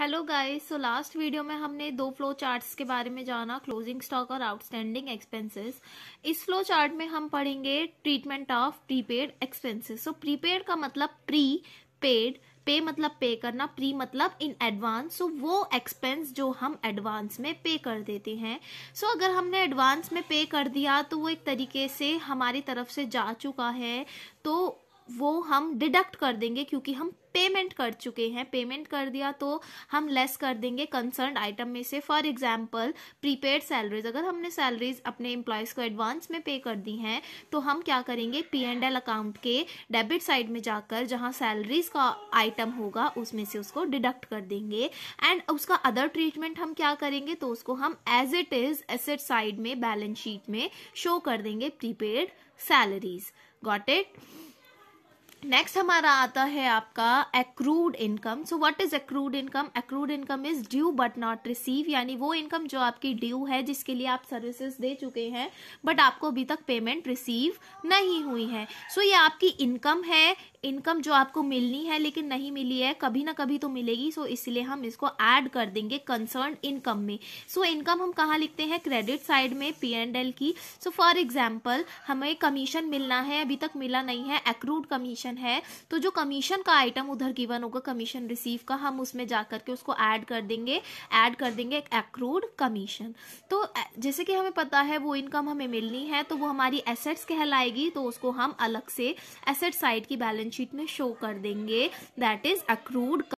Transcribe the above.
hello guys so last video में हमने दो फ्लो चार्ट्स के बारे में जाना क्लोजिंग स्टॉक और आउटस्टैंडिंग एक्सपेंसेस इस फ्लो चार्ट में हम पढ़ेंगे treatment of prepaid expenses so prepaid का मतलब प्री पेड पे मतलब पे करना प्री मतलब इन एडवांस सो वो एक्सपेंस जो हम एडवांस में पे कर देते हैं सो so, अगर हमने एडवांस में पे कर दिया तो वो एक तरीके से हमारी तरफ से जा चुका है तो वो हम डिडक्ट कर देंगे क्योंकि हम पेमेंट कर चुके हैं पेमेंट कर दिया तो हम लेस कर देंगे कंसर्न आइटम में से फॉर एग्जाम्पल प्रीपेड सैलरीज अगर हमने सैलरीज अपने एम्प्लॉयज़ को एडवांस में पे कर दी हैं तो हम क्या करेंगे पी एंड एल अकाउंट के डेबिट साइड में जाकर जहाँ सैलरीज का आइटम होगा उसमें से उसको डिडक्ट कर देंगे एंड उसका अदर ट्रीटमेंट हम क्या करेंगे तो उसको हम as it is asset side में बैलेंस शीट में शो कर देंगे prepaid salaries got it next हमारा आता है आपका accrued income so what is accrued income accrued income is due but not receive यानी वो इनकम जो आपकी ड्यू है जिसके लिए आप सर्विसेज दे चुके हैं बट आपको अभी तक पेमेंट रिसीव नहीं हुई है सो so, ये आपकी इनकम है इनकम जो आपको मिलनी है लेकिन नहीं मिली है कभी ना कभी तो मिलेगी सो इसलिए हम इसको ऐड कर देंगे कंसर्न इनकम में सो इनकम हम कहाँ लिखते हैं क्रेडिट साइड में पी एंड एल की सो फॉर एग्जाम्पल हमें कमीशन मिलना है अभी तक मिला नहीं है एक्रूड कमीशन है तो जो कमीशन का आइटम उधर गिवन होगा कमीशन रिसीव का हम उसमें जा करके उसको ऐड कर देंगे ऐड कर देंगे एक्रूड कमीशन तो जैसे कि हमें पता है वो इनकम हमें मिलनी है तो वो हमारी एसेट्स कहलाएगी तो उसको हम अलग से एसेट साइड की बैलेंस बैलेंस शीट में शो कर देंगे दैट इज अक्रूड